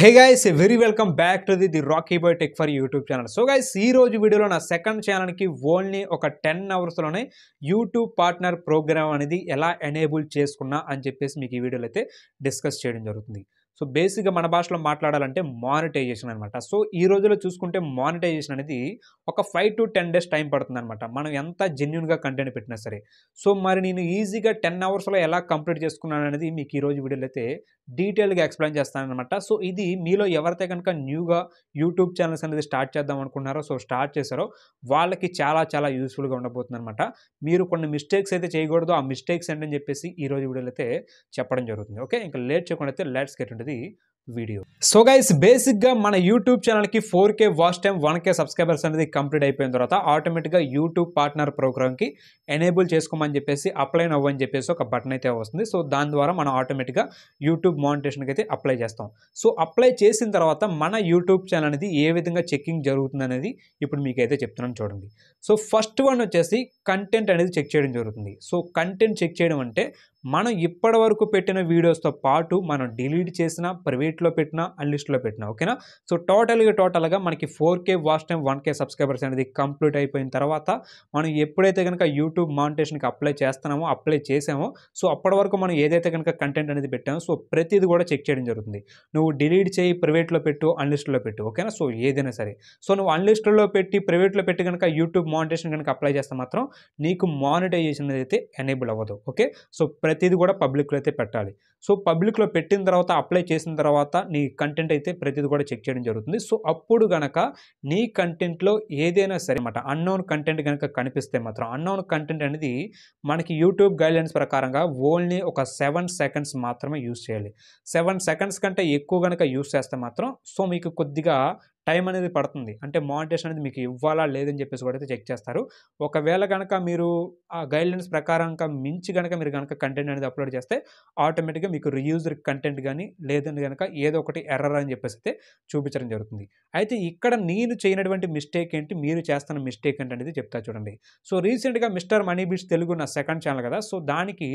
hey guys very welcome back to the the Rocky Boy Tech for YouTube channel so guys ఈ రోజు వీడియోలో నా second ఛానల్కి only ఒక టెన్ అవర్స్లోనే యూట్యూబ్ పార్ట్నర్ ప్రోగ్రామ్ అనేది ఎలా ఎనేబుల్ చేసుకున్నా అని చెప్పేసి మీకు ఈ వీడియోలో అయితే డిస్కస్ చేయడం జరుగుతుంది సో బేసిక్గా మన భాషలో మాట్లాడాలంటే మానిటైజేషన్ అనమాట సో ఈ రోజులో చూసుకుంటే మానిటైజేషన్ అనేది ఒక five to ten days time పడుతుంది అనమాట మనం ఎంత జెన్యున్గా కంటెంట్ పెట్టినా సరే సో మరి నేను ఈజీగా టెన్ అవర్స్లో ఎలా కంప్లీట్ చేసుకున్నాను అనేది మీకు ఈరోజు వీడియోలో అయితే డీటెయిల్గా ఎక్స్ప్లెయిన్ చేస్తానమాట సో ఇది మీలో ఎవరైతే కనుక న్యూగా యూట్యూబ్ ఛానల్స్ అనేది స్టార్ట్ చేద్దాం అనుకున్నారో సో స్టార్ట్ చేశారో వాళ్ళకి చాలా చాలా యూస్ఫుల్గా ఉండబోతుంది అనమాట మీరు కొన్ని మిస్టేక్స్ అయితే చేయకూడదు ఆ మిస్టేక్స్ ఏంటని చెప్పేసి ఈరోజు వీడియోలో అయితే చెప్పడం జరుగుతుంది ఓకే ఇంకా లేట్ చేయకుండా అయితే లేట్స్ గెట్ ఉంటుంది అనేది వీడియో సో గైస్ బేసిక్గా మన యూట్యూబ్ ఛానల్కి four K watch time one K subscribers అనేది కంప్లీట్ అయిపోయిన తర్వాత ఆటోమేటిక్గా యూట్యూబ్ పార్ట్నర్ ప్రోగ్రామ్కి ఎనేబుల్ చేసుకోమని చెప్పేసి అప్లై అవ్వని చెప్పేసి ఒక బటన్ అయితే వస్తుంది సో దాని ద్వారా మనం ఆటోమేటిక్గా యూట్యూబ్ మానిటేషన్కి అయితే అప్లై చేస్తాం సో అప్లై చేసిన తర్వాత మన యూట్యూబ్ ఛానల్ అనేది ఏ విధంగా చెక్కింగ్ జరుగుతుంది అనేది ఇప్పుడు మీకైతే చెప్తున్నాను చూడండి సో ఫస్ట్ వన్ వచ్చేసి కంటెంట్ అనేది చెక్ చేయడం జరుగుతుంది సో కంటెంట్ చెక్ చేయడం అంటే మనం ఇప్పటి వరకు పెట్టిన వీడియోస్తో పాటు మనం డిలీట్ చేసిన ప్రైవేట్లో పెట్టిన అన్లిస్ట్లో పెట్టినా ఓకేనా సో టోటల్గా టోటల్గా మనకి four K watch time one K subscribers అనేది కంప్లీట్ అయిపోయిన తర్వాత మనం ఎప్పుడైతే కనుక యూట్యూబ్ మానిటేషన్కి అప్లై చేస్తున్నామో అప్లై చేసామో సో అప్పటి వరకు మనం ఏదైతే కనుక కంటెంట్ అనేది పెట్టామో సో ప్రతిది కూడా చెక్ చేయడం జరుగుతుంది నువ్వు డిలీట్ చేయి ప్రైవేట్లో పెట్టు అన్లిస్ట్లో పెట్టు ఓకేనా సో ఏదైనా సరే సో నువ్వు అన్లిస్ట్లో పెట్టి ప్రైవేట్లో పెట్టి కనుక యూట్యూబ్ మానిటేషన్ కనుక అప్లై చేస్తే మాత్రం నీకు మానిటైజేషన్ అనేది అయితే ఎనేబుల్ అవ్వదు ఓకే సో ప్రతిదీ కూడా పబ్లిక్లో అయితే పెట్టాలి సో పబ్లిక్లో పెట్టిన తర్వాత అప్లై చేసిన తర్వాత నీ కంటెంట్ అయితే ప్రతిది కూడా చెక్ చేయడం జరుగుతుంది సో అప్పుడు కనుక నీ కంటెంట్లో ఏదైనా సరే అన్నమాట అన్నోన్ కంటెంట్ కనుక కనిపిస్తే మాత్రం అన్నోన్ కంటెంట్ అనేది మనకి యూట్యూబ్ గైడ్లైన్స్ ప్రకారంగా ఓన్లీ ఒక సెవెన్ సెకండ్స్ మాత్రమే యూజ్ చేయాలి సెవెన్ సెకండ్స్ కంటే ఎక్కువ కనుక యూజ్ చేస్తే మాత్రం సో మీకు కొద్దిగా టైం అనేది పడుతుంది అంటే మానిటేషన్ అనేది మీకు ఇవ్వాలా లేదని చెప్పేసి కూడా అయితే చెక్ చేస్తారు ఒకవేళ కనుక మీరు ఆ గైడ్లైన్స్ ప్రకారం మించి కనుక మీరు కనుక కంటెంట్ అనేది అప్లోడ్ చేస్తే ఆటోమేటిక్గా ఆటోమేటిక్గా మీకు రియూజర్ కంటెంట్ కానీ లేదని కనుక ఏదో ఒకటి ఎర్రర్ అని చెప్పేసి చూపించడం జరుగుతుంది అయితే ఇక్కడ నేను చేయనటువంటి మిస్టేక్ ఏంటి మీరు చేస్తున్న మిస్టేక్ ఏంటి అనేది చెప్తా చూడండి సో రీసెంట్గా మిస్టర్ మనీ బీచ్ తెలుగు నా సెకండ్ ఛానల్ కదా సో దానికి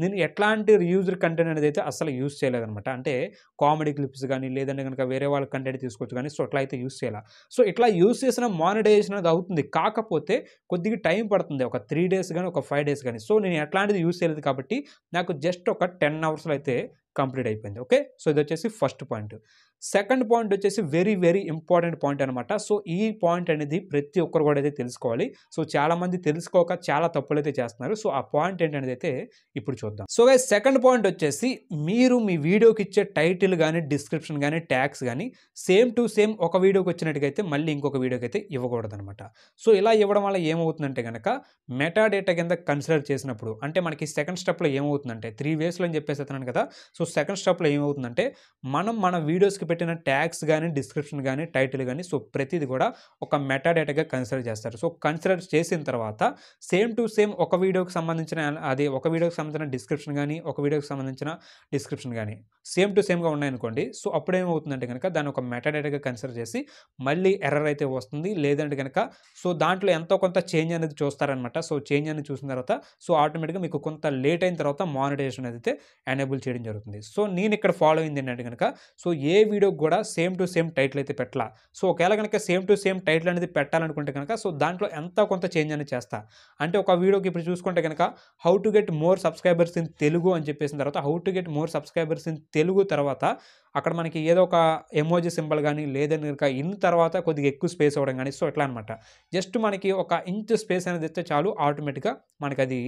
నేను ఎట్లాంటి రియూజర్ కంటెంట్ అనేది అయితే అసలు యూజ్ చేయలేదనమాట అంటే కామెడీ క్లిప్స్ కానీ లేదంటే కనుక వేరే వాళ్ళ కంటెంట్ తీసుకోవచ్చు కానీ సో అట్లా అయితే యూజ్ చేయాలి సో ఇట్లా యూజ్ చేసిన మానిటైజేషన్ అది అవుతుంది కాకపోతే కొద్దిగా టైం పడుతుంది ఒక త్రీ డేస్ కానీ ఒక ఫైవ్ డేస్ కానీ సో నేను ఎట్లాంటిది యూజ్ చేయలేదు కాబట్టి నాకు జస్ట్ ఒక టెన్ అవర్స్లో parte కంప్లీట్ అయిపోయింది ఓకే సో ఇది వచ్చేసి ఫస్ట్ పాయింట్ సెకండ్ పాయింట్ వచ్చేసి వెరీ వెరీ ఇంపార్టెంట్ పాయింట్ అనమాట సో ఈ పాయింట్ అనేది ప్రతి ఒక్కరు కూడా అయితే తెలుసుకోవాలి సో చాలామంది తెలుసుకోక చాలా తప్పులు అయితే చేస్తున్నారు సో ఆ పాయింట్ ఏంటనేది అయితే ఇప్పుడు చూద్దాం సో సెకండ్ పాయింట్ వచ్చేసి మీరు మీ వీడియోకి ఇచ్చే టైటిల్ కానీ డిస్క్రిప్షన్ కానీ ట్యాక్స్ కానీ సేమ్ టు సేమ్ ఒక వీడియోకి వచ్చినట్టుగా మళ్ళీ ఇంకొక వీడియోకి అయితే అనమాట సో ఇలా ఇవ్వడం వల్ల ఏమవుతుందంటే కనుక మెటాడేటా కింద కన్సిడర్ చేసినప్పుడు అంటే మనకి సెకండ్ స్టెప్లో ఏమవుతుందంటే త్రీ వేస్లో అని చెప్పేసి కదా సో సెకండ్ స్టెప్లో ఏమవుతుందంటే మనం మన వీడియోస్కి పెట్టిన ట్యాగ్స్ కానీ డిస్క్రిప్షన్ కానీ టైటిల్ కానీ సో ప్రతిది కూడా ఒక మెటాడేటాగా కన్సిడర్ చేస్తారు సో కన్సిడర్ చేసిన తర్వాత సేమ్ టు సేమ్ ఒక వీడియోకి సంబంధించిన అది ఒక వీడియోకి సంబంధించిన డిస్క్రిప్షన్ కానీ ఒక వీడియోకి సంబంధించిన డిస్క్రిప్షన్ కానీ సేమ్ టు సేమ్గా ఉన్నాయనుకోండి సో అప్పుడు ఏమవుతుందంటే కనుక దాన్ని ఒక మెటాడేటాగా కన్సిడర్ చేసి మళ్ళీ ఎర్రర్ అయితే వస్తుంది లేదంటే కనుక సో దాంట్లో ఎంతో కొంత చేంజ్ అనేది చూస్తారనమాట సో చేంజ్ అనేది చూసిన తర్వాత సో ఆటోమేటిక్గా మీకు కొంత లేట్ అయిన తర్వాత మానిటైజేషన్ అయితే ఎనేబుల్ చేయడం జరుగుతుంది అవుతుంది సో నేను ఇక్కడ ఫాలో అయింది ఏంటంటే కనుక సో ఏ వీడియోకి కూడా సేమ్ టు సేమ్ టైటిల్ అయితే పెట్టాల సో ఒకవేళ కనుక సేమ్ టు సేమ్ టైటిల్ అనేది పెట్టాలనుకుంటే కనుక సో దాంట్లో ఎంత కొంత చేంజ్ అనేది చేస్తా అంటే ఒక వీడియోకి ఇప్పుడు చూసుకుంటే కనుక how to get more subscribers in Telugu అని చెప్పేసిన తర్వాత how to get more subscribers in Telugu తర్వాత అక్కడ మనకి ఏదో ఒక ఎమోజీ సింబల్ కానీ లేదని కనుక ఇన్ తర్వాత కొద్దిగా ఎక్కువ స్పేస్ అవ్వడం కానీ సో ఎట్లా అనమాట జస్ట్ మనకి ఒక ఇంచ్ స్పేస్ అనేది ఇస్తే చాలు ఆటోమేటిక్గా మనకి అది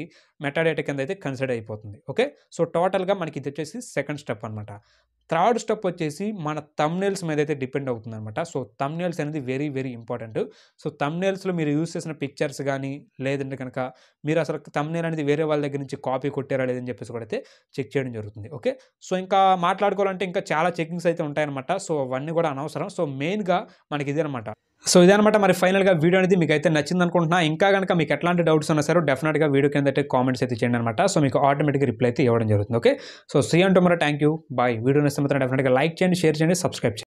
మెటాడేటా కింద అయితే కన్సిడర్ అయిపోతుంది ఓకే సో టోటల్గా మనకి ఇది వచ్చేసి సెకండ్ స్టెప్ అనమాట థర్డ్ స్టెప్ వచ్చేసి మన తమ్నేల్స్ మీద అయితే డిపెండ్ అవుతుంది అనమాట సో తమ్నేల్స్ అనేది వెరీ వెరీ ఇంపార్టెంట్ సో తమ్నేల్స్లో మీరు యూజ్ చేసిన పిక్చర్స్ కానీ లేదంటే కనుక మీరు అసలు తమ్నేల్ అనేది వేరే వాళ్ళ దగ్గర నుంచి కాపీ కొట్టారా లేదని చెప్పేసి కూడా అయితే చెక్ చేయడం జరుగుతుంది ఓకే సో ఇంకా మాట్లాడుకోవాలంటే ఇంకా చాలా చెకింగ్స్ అయితే ఉంటాయన్నమాట సో అవన్నీ కూడా అనవసరం సో మెయిన్గా మనకి ఇది అనమాట సో ఇదనమాట మరి ఫైనల్గా వీడియో అనేది మీకు అయితే నచ్చింది అనుకుంటున్నా ఇంకా కనుక మీకు ఎలాంటి డౌట్స్ ఉన్నా సరే డెఫినెట్గా వీడియో కింద అయితే కామెంట్స్ అయితే చేయండి అనమాట సో మీకు ఆటోమేటిక్గా రిప్లై అయితే ఇవ్వడం జరుగుతుంది ఓకే సో సీ అంటూ థ్యాంక్ యూ బాయ్ వీడియో నచ్చిన మాత్రం డెఫినెట్గా లైక్ చేయండి షేర్ చేయండి సబ్స్క్రైబ్ చేయండి